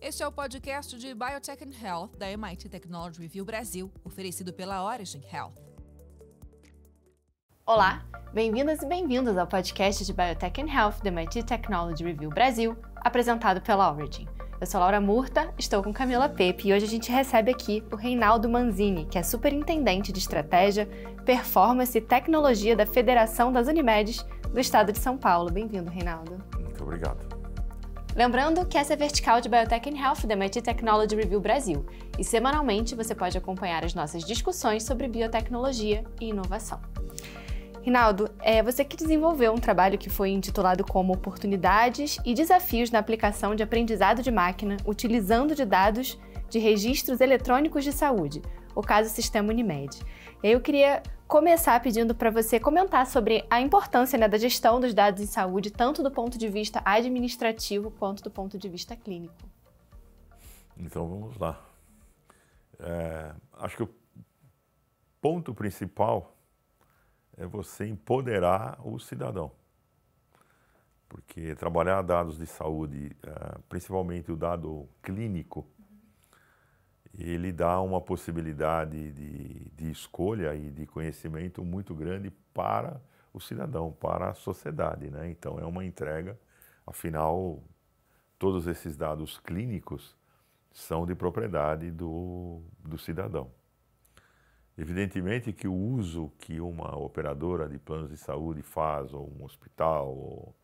Este é o podcast de Biotech and Health da MIT Technology Review Brasil, oferecido pela Origin Health. Olá, bem-vindas e bem-vindos ao podcast de Biotech and Health da MIT Technology Review Brasil, apresentado pela Origin. Eu sou Laura Murta, estou com Camila Pepe e hoje a gente recebe aqui o Reinaldo Manzini, que é superintendente de estratégia, performance e tecnologia da Federação das Unimedes do Estado de São Paulo. Bem-vindo, Reinaldo. Muito obrigado. Lembrando que essa é a vertical de Biotech and Health da MIT Technology Review Brasil, e semanalmente você pode acompanhar as nossas discussões sobre biotecnologia e inovação. Rinaldo, é você que desenvolveu um trabalho que foi intitulado como Oportunidades e Desafios na Aplicação de Aprendizado de Máquina Utilizando de Dados de Registros Eletrônicos de Saúde, o caso Sistema Unimed. E aí eu queria começar pedindo para você comentar sobre a importância né, da gestão dos dados em saúde, tanto do ponto de vista administrativo quanto do ponto de vista clínico. Então vamos lá. É, acho que o ponto principal é você empoderar o cidadão. Porque trabalhar dados de saúde, é, principalmente o dado clínico, ele dá uma possibilidade de, de escolha e de conhecimento muito grande para o cidadão, para a sociedade. Né? Então, é uma entrega, afinal, todos esses dados clínicos são de propriedade do, do cidadão. Evidentemente que o uso que uma operadora de planos de saúde faz, ou um hospital, ou,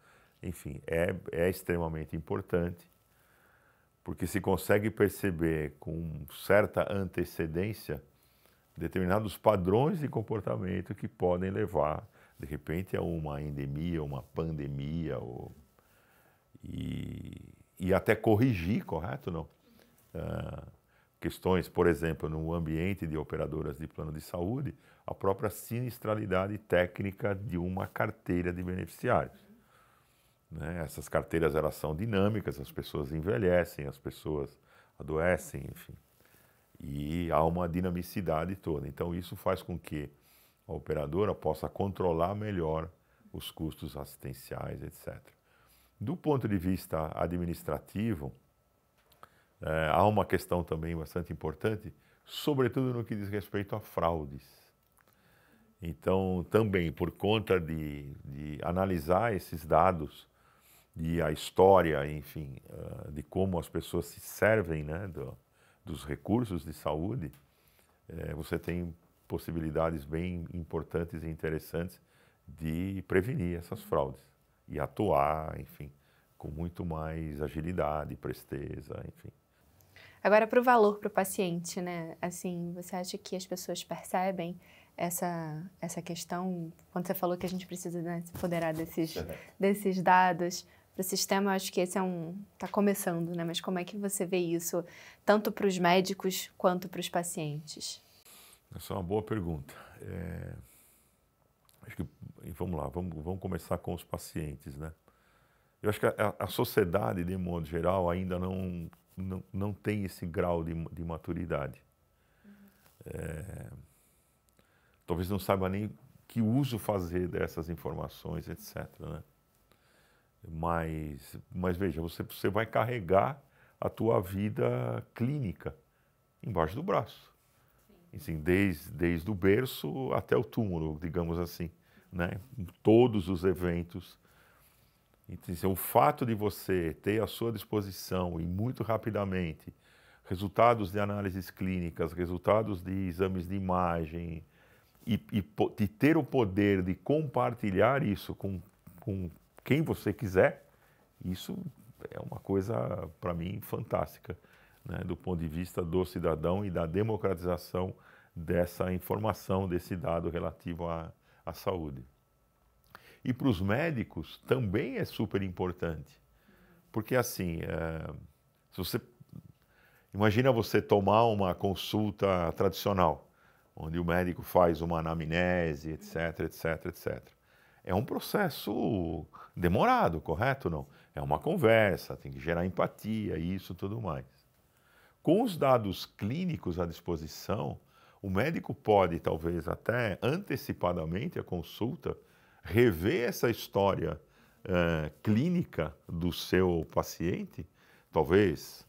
enfim, é, é extremamente importante porque se consegue perceber com certa antecedência determinados padrões de comportamento que podem levar, de repente, a uma endemia, uma pandemia, ou... e... e até corrigir, correto não? Ah, questões, por exemplo, no ambiente de operadoras de plano de saúde, a própria sinistralidade técnica de uma carteira de beneficiários. Né? Essas carteiras elas são dinâmicas, as pessoas envelhecem, as pessoas adoecem, enfim. E há uma dinamicidade toda. Então, isso faz com que a operadora possa controlar melhor os custos assistenciais, etc. Do ponto de vista administrativo, é, há uma questão também bastante importante, sobretudo no que diz respeito a fraudes. Então, também por conta de, de analisar esses dados e a história, enfim, eh, de como as pessoas se servem né, do, dos recursos de saúde, eh, você tem possibilidades bem importantes e interessantes de prevenir essas fraudes e atuar, enfim, com muito mais agilidade, presteza, enfim. Agora, para o valor para o paciente, né? Assim, você acha que as pessoas percebem essa, essa questão? Quando você falou que a gente precisa né, se apoderar desses, desses dados, para o sistema, acho que esse é um. está começando, né? Mas como é que você vê isso, tanto para os médicos quanto para os pacientes? Essa é uma boa pergunta. É... Acho que, vamos lá, vamos, vamos começar com os pacientes, né? Eu acho que a, a sociedade, de modo geral, ainda não, não, não tem esse grau de, de maturidade. Uhum. É... Talvez não saiba nem que uso fazer dessas informações, etc. Né? Mas, mas veja, você, você vai carregar a tua vida clínica embaixo do braço. Assim, desde, desde o berço até o túmulo, digamos assim. Né? Em todos os eventos. Então, assim, o fato de você ter à sua disposição e muito rapidamente resultados de análises clínicas, resultados de exames de imagem, e, e, e, ter o poder de compartilhar isso com, com quem você quiser. Isso é uma coisa, para mim, fantástica, né? do ponto de vista do cidadão e da democratização dessa informação, desse dado relativo à, à saúde. E para os médicos também é super importante, porque assim, é, se você imagina você tomar uma consulta tradicional, onde o médico faz uma anamnese, etc, etc, etc é um processo demorado, correto não? É uma conversa, tem que gerar empatia, isso tudo mais. Com os dados clínicos à disposição, o médico pode, talvez até antecipadamente a consulta, rever essa história uh, clínica do seu paciente, talvez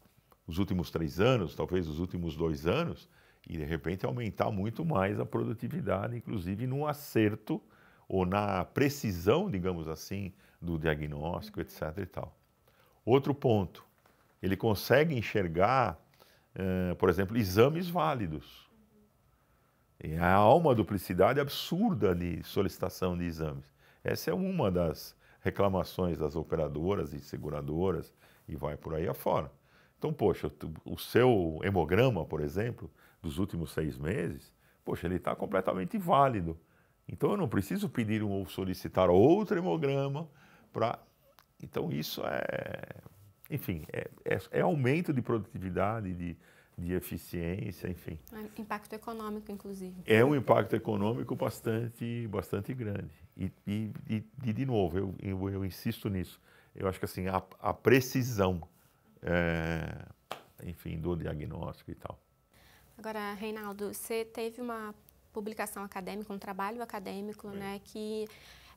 os últimos três anos, talvez os últimos dois anos, e de repente aumentar muito mais a produtividade, inclusive num acerto ou na precisão, digamos assim, do diagnóstico, etc. E tal. Outro ponto, ele consegue enxergar, eh, por exemplo, exames válidos. E há uma duplicidade absurda de solicitação de exames. Essa é uma das reclamações das operadoras e seguradoras e vai por aí afora. Então, poxa, o seu hemograma, por exemplo, dos últimos seis meses, poxa, ele está completamente válido. Então eu não preciso pedir um, ou solicitar outro hemograma para. Então isso é. Enfim, é, é, é aumento de produtividade, de, de eficiência, enfim. É impacto econômico, inclusive. É um impacto econômico bastante, bastante grande. E, e, e de novo, eu, eu, eu, insisto nisso. Eu acho que assim a, a precisão, é, enfim, do diagnóstico e tal. Agora, Reinaldo, você teve uma publicação acadêmica, um trabalho acadêmico, é. né, que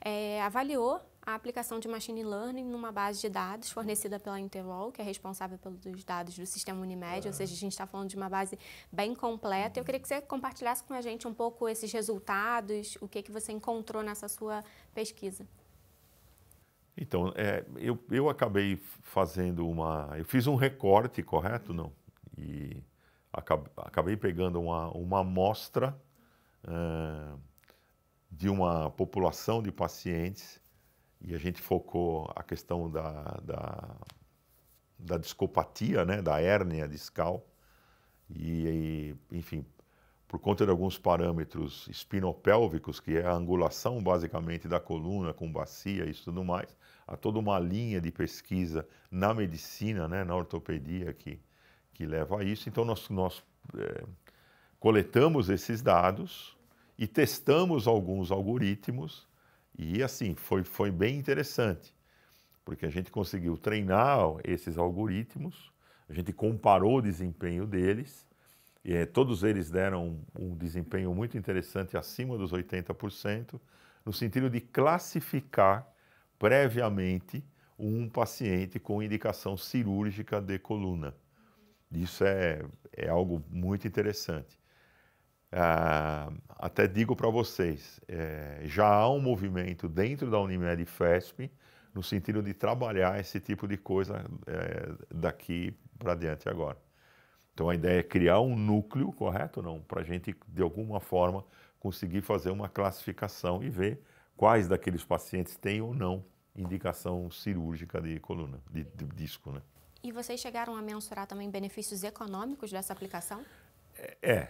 é, avaliou a aplicação de machine learning numa base de dados fornecida pela Interwall, que é responsável pelos dados do sistema Unimed, ou é. seja, a gente está falando de uma base bem completa. Eu uhum. queria que você compartilhasse com a gente um pouco esses resultados, o que, que você encontrou nessa sua pesquisa. Então, é, eu, eu acabei fazendo uma. Eu fiz um recorte, correto? Não. E acabei, acabei pegando uma, uma amostra de uma população de pacientes e a gente focou a questão da, da, da discopatia, né, da hérnia discal e, e, enfim, por conta de alguns parâmetros espinopélvicos, que é a angulação basicamente da coluna com bacia e tudo mais, há toda uma linha de pesquisa na medicina, né, na ortopedia que, que leva a isso. Então nós, nós é, coletamos esses dados e testamos alguns algoritmos e assim foi, foi bem interessante porque a gente conseguiu treinar esses algoritmos a gente comparou o desempenho deles e, eh, todos eles deram um, um desempenho muito interessante acima dos 80% no sentido de classificar previamente um paciente com indicação cirúrgica de coluna isso é, é algo muito interessante ah, até digo para vocês, é, já há um movimento dentro da Unimed e FESP no sentido de trabalhar esse tipo de coisa é, daqui para diante agora. Então a ideia é criar um núcleo, correto não? Para a gente, de alguma forma, conseguir fazer uma classificação e ver quais daqueles pacientes têm ou não indicação cirúrgica de coluna, de, de disco, né? E vocês chegaram a mensurar também benefícios econômicos dessa aplicação? É,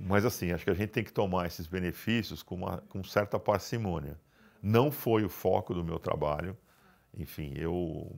mas assim, acho que a gente tem que tomar esses benefícios com, uma, com certa parcimônia. Não foi o foco do meu trabalho. Enfim, eu.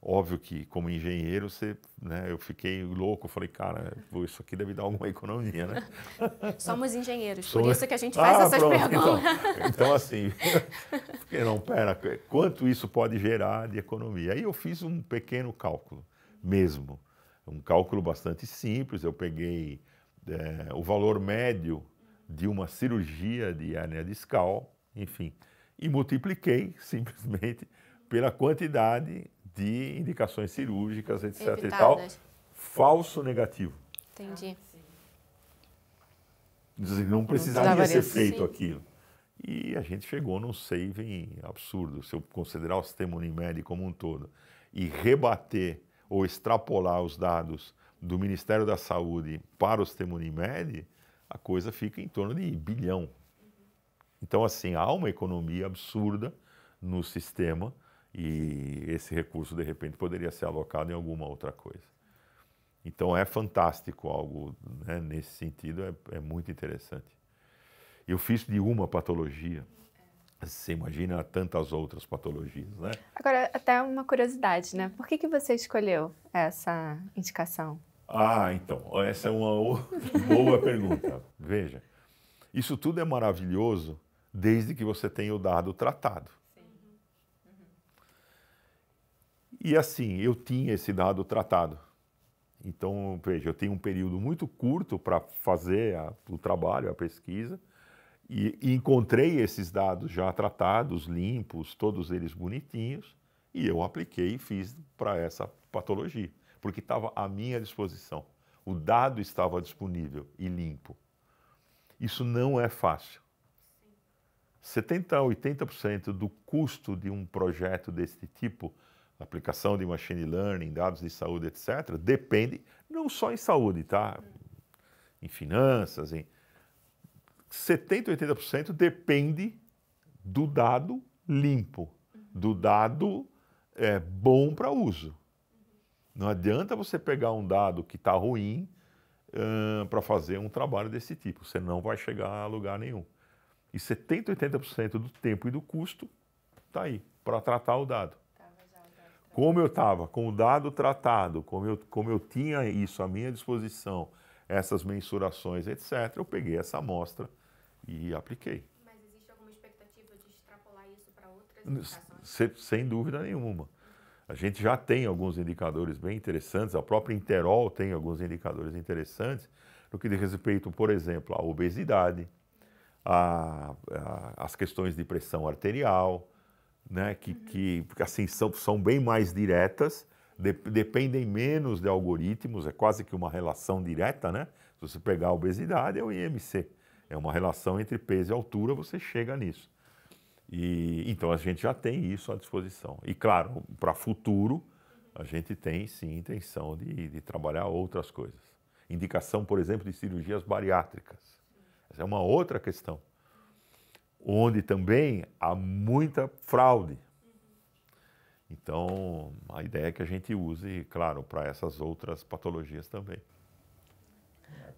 Óbvio que, como engenheiro, você, né, eu fiquei louco. Falei, cara, isso aqui deve dar alguma economia, né? Somos engenheiros, Somos... por isso que a gente ah, faz ah, essas pronto, perguntas. Então, então assim, porque não, pera, quanto isso pode gerar de economia? Aí eu fiz um pequeno cálculo mesmo é um cálculo bastante simples. Eu peguei é, o valor médio de uma cirurgia de hérnia discal, enfim, e multipliquei simplesmente pela quantidade de indicações cirúrgicas, etc. Evitadas. e tal. Falso negativo. Entendi. Ah, não precisaria não ser feito sim. aquilo. E a gente chegou num saving absurdo. Se eu considerar o sistema Unimed como um todo e rebater ou extrapolar os dados do Ministério da Saúde para os Temunimed, a coisa fica em torno de bilhão. Então, assim, há uma economia absurda no sistema e esse recurso, de repente, poderia ser alocado em alguma outra coisa. Então, é fantástico algo né? nesse sentido, é, é muito interessante. Eu fiz de uma patologia. Você imagina tantas outras patologias, né? Agora, até uma curiosidade, né? Por que, que você escolheu essa indicação? Ah, então, essa é uma boa pergunta. Veja, isso tudo é maravilhoso desde que você tenha o dado tratado. E assim, eu tinha esse dado tratado. Então, veja, eu tenho um período muito curto para fazer a, o trabalho, a pesquisa, e, encontrei esses dados já tratados, limpos, todos eles bonitinhos, e eu apliquei e fiz para essa patologia, porque estava à minha disposição. O dado estava disponível e limpo. Isso não é fácil. 70% a 80% do custo de um projeto desse tipo, aplicação de machine learning, dados de saúde, etc., depende não só em saúde, tá? Em finanças, em 70%, 80% depende do dado limpo, do dado é, bom para uso. Não adianta você pegar um dado que está ruim uh, para fazer um trabalho desse tipo. Você não vai chegar a lugar nenhum. E 70%, 80% do tempo e do custo está aí para tratar o dado. Como eu estava com o dado tratado, como eu, como eu tinha isso à minha disposição, essas mensurações, etc., eu peguei essa amostra e apliquei. Mas existe alguma expectativa de extrapolar isso para outras indicações? Sem, sem dúvida nenhuma. A gente já tem alguns indicadores bem interessantes, a própria Interol tem alguns indicadores interessantes no que diz respeito, por exemplo, à obesidade, a, a, as questões de pressão arterial, né, que, uhum. que assim, são, são bem mais diretas, de, dependem menos de algoritmos, é quase que uma relação direta, né? Se você pegar a obesidade, é o IMC. É uma relação entre peso e altura, você chega nisso. E, então a gente já tem isso à disposição. E claro, para futuro, a gente tem sim intenção de, de, trabalhar outras coisas. Indicação, por exemplo, de cirurgias bariátricas. Essa é uma outra questão. Onde também há muita fraude. Então, a ideia é que a gente use, claro, para essas outras patologias também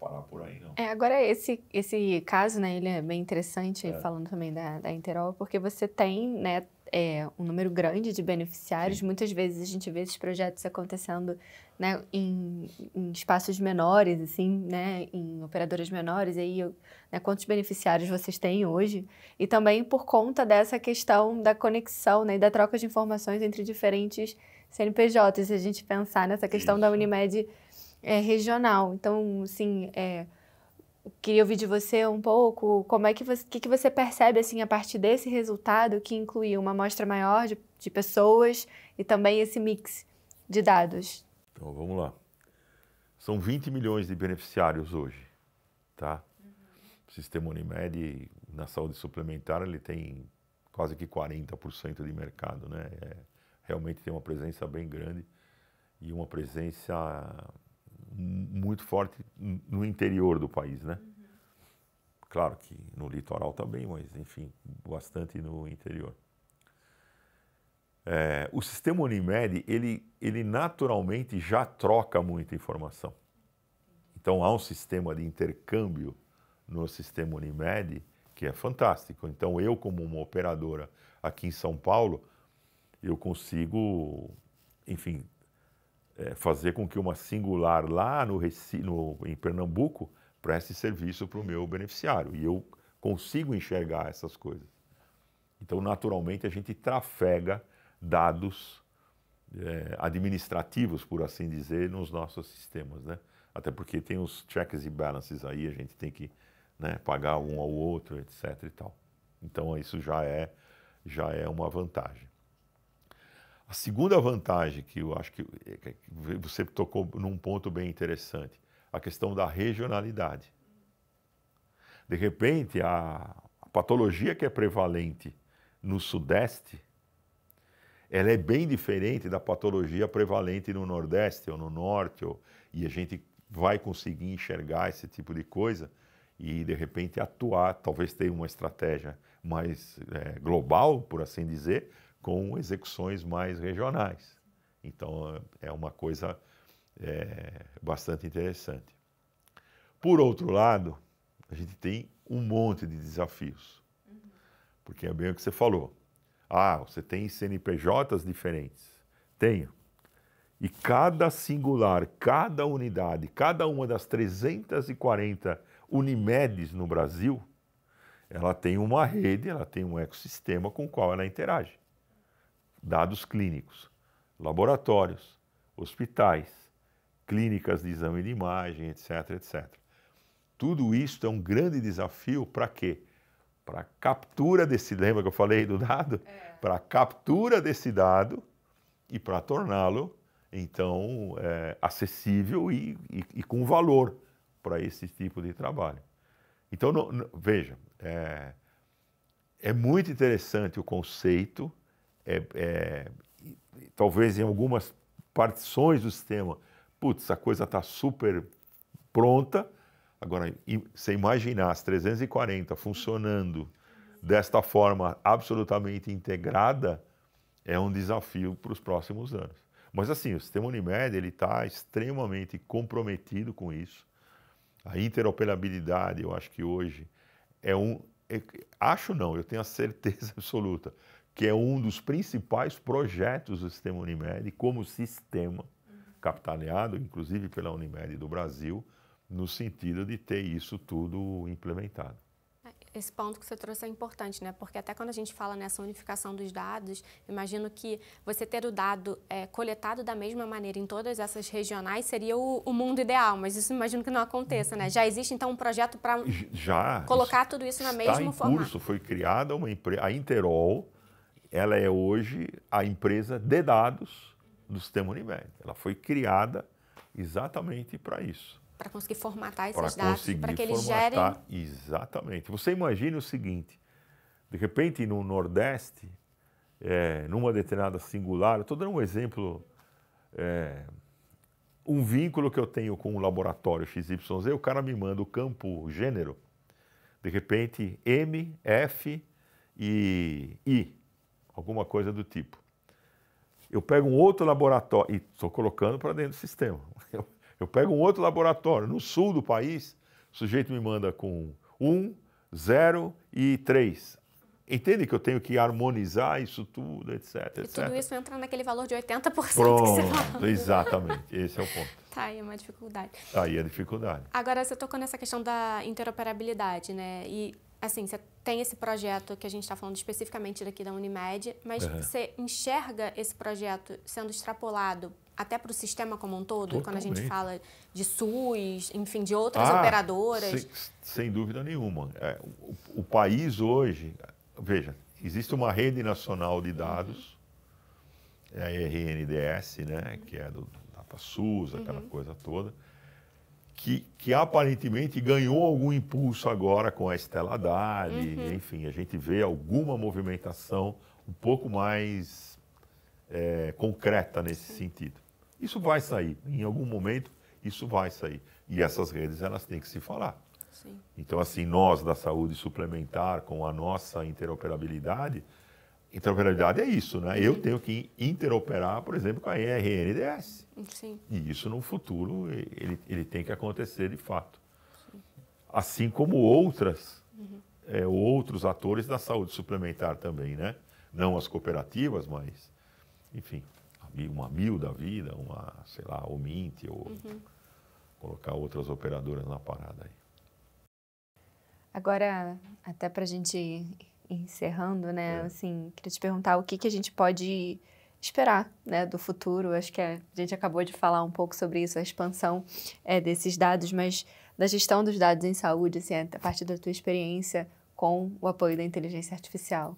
parar por aí, não. É, agora esse, esse caso, né, ele é bem interessante, é. falando também da, da Interol, porque você tem, né, é, um número grande de beneficiários. Sim. Muitas vezes a gente vê esses projetos acontecendo né, em, em, espaços menores, assim, né, em operadoras menores. Aí, né, quantos beneficiários vocês têm hoje? E também por conta dessa questão da conexão né, e da troca de informações entre diferentes CNPJs. Se a gente pensar nessa questão Isso. da Unimed é, regional. Então, assim, é, queria ouvir de você um pouco como é que você, que, que você percebe assim a partir desse resultado que incluiu uma amostra maior de, de pessoas e também esse mix de dados. Então, vamos lá. São 20 milhões de beneficiários hoje, tá? Uhum. O sistema Unimed na saúde suplementar, ele tem quase que 40% de mercado, né? É, realmente tem uma presença bem grande e uma presença muito forte no interior do país, né? Claro que no litoral também, mas enfim, bastante no interior. É, o sistema Unimed, ele, ele naturalmente já troca muita informação. Então há um sistema de intercâmbio no sistema Unimed que é fantástico. Então eu, como uma operadora aqui em São Paulo, eu consigo, enfim, é, fazer com que uma singular lá no, no em Pernambuco preste serviço para o meu beneficiário. E eu consigo enxergar essas coisas. Então, naturalmente, a gente trafega dados é, administrativos, por assim dizer, nos nossos sistemas, né? Até porque tem os checks e balances aí, a gente tem que né, pagar um ao outro, etc. E tal. Então, isso já é, já é uma vantagem. A segunda vantagem, que eu acho que é, você tocou num ponto bem interessante, a questão da regionalidade. De repente, a, patologia que é prevalente no Sudeste, ela é bem diferente da patologia prevalente no Nordeste ou no Norte, ou, e a gente vai conseguir enxergar esse tipo de coisa e, de repente, atuar, talvez ter uma estratégia mais é, global, por assim dizer, com execuções mais regionais. Então, é, é uma coisa é, bastante interessante. Por outro lado, a gente tem um monte de desafios. Porque é bem o que você falou. Ah, você tem CNPJs diferentes. Tenho. E cada singular, cada unidade, cada uma das 340 Unimedes no Brasil, ela tem uma rede, ela tem um ecossistema com o qual ela interage dados clínicos, laboratórios, hospitais, clínicas de exame de imagem, etc, etc. Tudo isso é um grande desafio para quê? Para a captura desse, lembra que eu falei do dado? É. Para a captura desse dado e para torná-lo, então, é, acessível e, e, e, com valor para esse tipo de trabalho. Então, veja, é, é muito interessante o conceito, é, é, talvez em algumas partições do sistema, putz, a coisa está super pronta. Agora, você imaginar as 340 funcionando desta forma absolutamente integrada é um desafio para os próximos anos. Mas assim, o sistema Unimed ele está extremamente comprometido com isso. A interoperabilidade, eu acho que hoje é um, é, acho não, eu tenho a certeza absoluta que é um dos principais projetos do sistema Unimed, como sistema, capitaneado inclusive pela Unimed do Brasil, no sentido de ter isso tudo implementado. É, esse ponto que você trouxe é importante, né? Porque até quando a gente fala nessa unificação dos dados, imagino que você ter o dado é, coletado da mesma maneira em todas essas regionais seria o, o, mundo ideal, mas isso imagino que não aconteça, né? Já existe então um projeto para colocar tudo isso na mesma forma. Está em formato. curso, foi criada uma a Interol, ela é hoje a empresa de dados do sistema Unimed. Ela foi criada exatamente para isso. Para conseguir formatar esses pra dados, para que eles gerem... Exatamente. Você imagina o seguinte, de repente no Nordeste, é, numa determinada singular, estou dando um exemplo, é, um vínculo que eu tenho com o um laboratório XYZ, o cara me manda o campo gênero, de repente M, F e I alguma coisa do tipo. Eu pego um outro laboratório, e estou colocando para dentro do sistema. Eu, eu pego um outro laboratório no sul do país, o sujeito me manda com 1, 0 e 3. Entende que eu tenho que harmonizar isso tudo, etc, e etc. tudo isso entra naquele valor de 80% Pronto, que você falou. exatamente. Esse é o ponto. Tá, aí é uma dificuldade. Tá aí é dificuldade. Agora, você tocou nessa questão da interoperabilidade, né? E assim, você tem esse projeto que a gente está falando especificamente daqui da Unimed, mas uhum. você enxerga esse projeto sendo extrapolado até para o sistema como um todo, Totalmente. quando a gente fala de SUS, enfim, de outras ah, operadoras? Sem, sem, dúvida nenhuma. É, o, o país hoje, veja, existe uma rede nacional de dados, uhum. É a RNDS, né, que é do DataSUS, aquela uhum. coisa toda que, que aparentemente ganhou algum impulso agora com a Estela Dali, uhum. enfim, a gente vê alguma movimentação um pouco mais é, concreta nesse sentido. Isso vai sair, em algum momento isso vai sair. E essas redes elas têm que se falar. Sim. Então, assim, nós da saúde suplementar, com a nossa interoperabilidade, interoperabilidade então, é isso, né? Eu tenho que interoperar, por exemplo, com a ERNDS. Sim. E isso no futuro ele, ele tem que acontecer de fato. Sim. Assim como outras, uhum. é, outros atores da saúde suplementar também, né? Não as cooperativas, mas, enfim, uma Mil da Vida, uma, sei lá, o Mint, ou uhum. colocar outras operadoras na parada aí. Agora, até para a gente encerrando, né? É. Assim, queria te perguntar o que, que a gente pode esperar, né, do futuro. Acho que a gente acabou de falar um pouco sobre isso, a expansão é, desses dados, mas da gestão dos dados em saúde, assim, a partir da tua experiência com o apoio da inteligência artificial.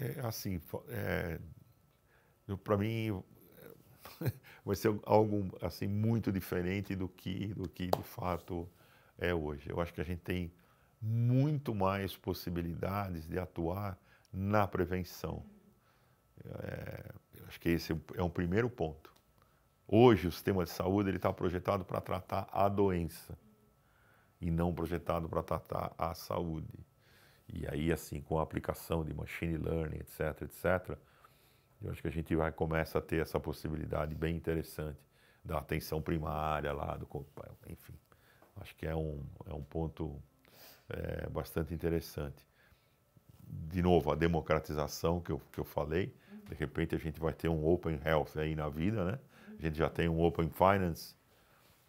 É, assim, é, para mim vai ser algo assim muito diferente do que do que de fato é hoje. Eu acho que a gente tem muito mais possibilidades de atuar na prevenção. É, acho que esse é um primeiro ponto. Hoje o sistema de saúde está projetado para tratar a doença e não projetado para tratar a saúde. E aí, assim, com a aplicação de machine learning, etc., etc., eu acho que a gente vai começa a ter essa possibilidade bem interessante da atenção primária lá, do, enfim. Acho que é um, é um ponto é, bastante interessante. De novo, a democratização que eu, que eu falei, de repente a gente vai ter um Open Health aí na vida, né? A gente já tem um Open Finance.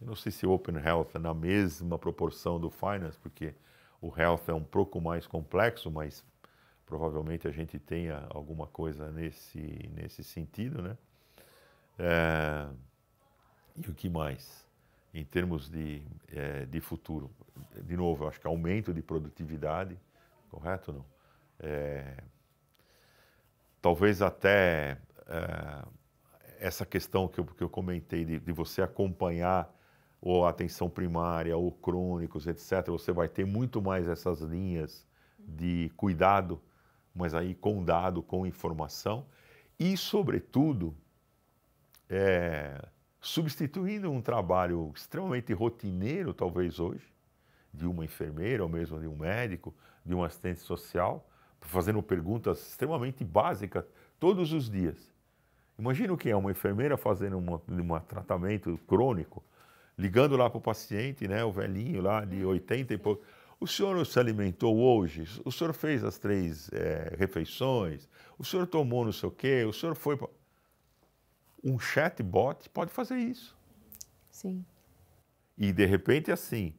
Eu não sei se Open Health é na mesma proporção do Finance, porque o Health é um pouco mais complexo, mas provavelmente a gente tenha alguma coisa nesse, nesse sentido, né? É, e o que mais? em termos de, é, de futuro. De novo, eu acho que aumento de produtividade, correto ou não? É, talvez até é, essa questão que eu, que eu comentei de, de você acompanhar ou atenção primária, ou crônicos, etc., você vai ter muito mais essas linhas de cuidado, mas aí com dado, com informação, e, sobretudo, é, substituindo um trabalho extremamente rotineiro, talvez hoje, de uma enfermeira ou mesmo de um médico, de um assistente social, fazendo perguntas extremamente básicas todos os dias. Imagina o que é uma enfermeira fazendo um tratamento crônico, ligando lá para o paciente, né, o velhinho lá de 80 e pouco. O senhor se alimentou hoje? O senhor fez as três é, refeições? O senhor tomou não sei o quê? O senhor foi. para um chatbot pode fazer isso. Sim. E de repente, assim,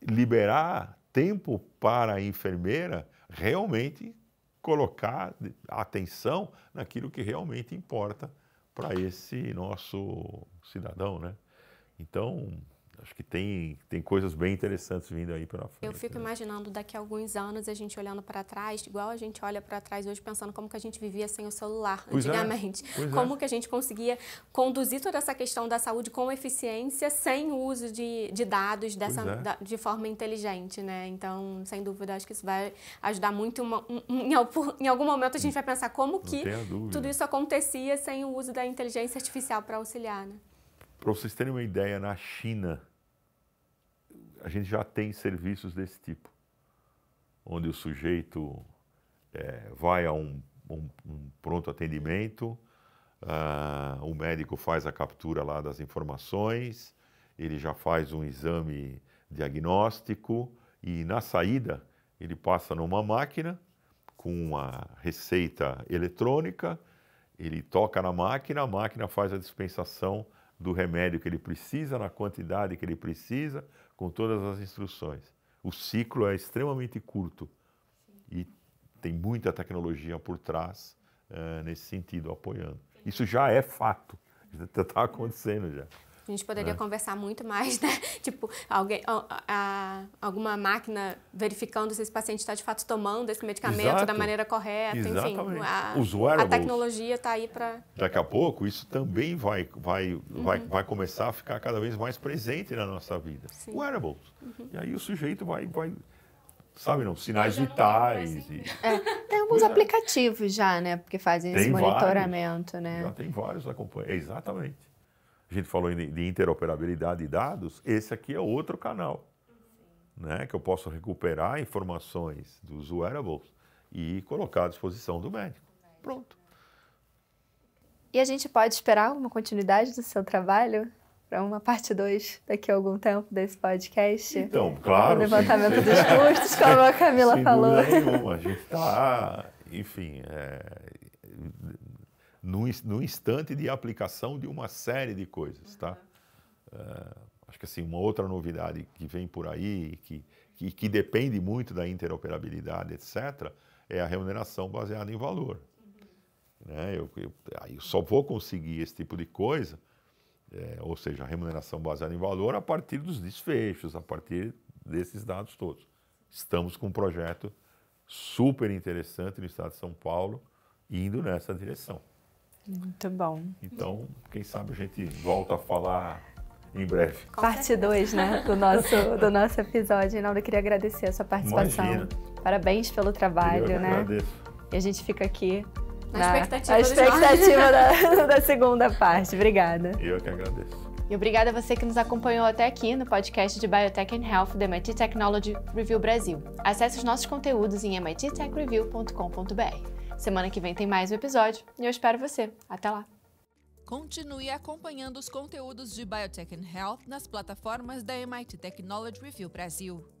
liberar tempo para a enfermeira realmente colocar atenção naquilo que realmente importa para esse nosso cidadão, né? Então, acho que tem, tem coisas bem interessantes vindo aí pela frente. Eu fico né? imaginando daqui a alguns anos a gente olhando para trás, igual a gente olha para trás hoje pensando como que a gente vivia sem o celular pois é, antigamente. É. Pois como é. que a gente conseguia conduzir toda essa questão da saúde com eficiência sem o uso de, de dados dessa, é. da, de forma inteligente, né? Então, sem dúvida, acho que isso vai ajudar muito. Uma, um, em, em, algum momento a gente vai pensar como que tudo isso acontecia sem o uso da inteligência artificial para auxiliar, né? Para vocês terem uma ideia, na China, a gente já tem serviços desse tipo, onde o sujeito é, vai a um, um, um pronto atendimento, uh, o médico faz a captura lá das informações, ele já faz um exame diagnóstico e na saída ele passa numa máquina com uma receita eletrônica, ele toca na máquina, a máquina faz a dispensação do remédio que ele precisa, na quantidade que ele precisa, com todas as instruções. O ciclo é extremamente curto Sim. e tem muita tecnologia por trás uh, nesse sentido, apoiando. Isso já é fato, já está acontecendo já. A gente poderia é. conversar muito mais, né? Tipo, alguém, a, a, alguma máquina verificando se esse paciente está de fato tomando esse medicamento Exato. da maneira correta, Exatamente. enfim. A, Os wearables, a tecnologia está aí para. Daqui a pouco, isso também vai, vai, uhum. vai, vai começar a ficar cada vez mais presente na nossa vida. Sim. Wearables. Uhum. E aí o sujeito vai. vai sabe não, sinais vitais. Não assim. e... é, tem alguns é. aplicativos já, né? Porque fazem tem esse monitoramento, vários, né? Já tem vários acompanhando. Exatamente a gente falou de interoperabilidade de dados, esse aqui é outro canal, né? Que eu posso recuperar informações dos wearables e colocar à disposição do médico. Pronto. E a gente pode esperar uma continuidade do seu trabalho? para uma parte 2 daqui a algum tempo desse podcast. Então, claro. O levantamento sim. dos custos, como a Camila sem falou. Nenhuma. A gente está, enfim, é, no, no instante de aplicação de uma série de coisas, uhum. tá? Uh, acho que assim, uma outra novidade que vem por aí, que, que, que, depende muito da interoperabilidade, etc., é a remuneração baseada em valor. Uhum. Né? Eu, eu, eu só vou conseguir esse tipo de coisa, é, ou seja, a remuneração baseada em valor, a partir dos desfechos, a partir desses dados todos. Estamos com um projeto super interessante no estado de São Paulo, indo nessa direção. Muito bom. Então, quem sabe a gente volta a falar em breve. Parte 2, né, do nosso do nosso episódio. Naldo, eu queria agradecer a sua participação. Imagina. Parabéns pelo trabalho, eu né? Agradeço. E a gente fica aqui na, na expectativa, expectativa da, da segunda parte. Obrigada. Eu que agradeço. E obrigada a você que nos acompanhou até aqui no podcast de Biotech and Health da MIT Technology Review Brasil. Acesse os nossos conteúdos em mittechreview.com.br. Semana que vem tem mais um episódio e eu espero você. Até lá! Continue acompanhando os conteúdos de Biotech and Health nas plataformas da MIT Technology Review Brasil.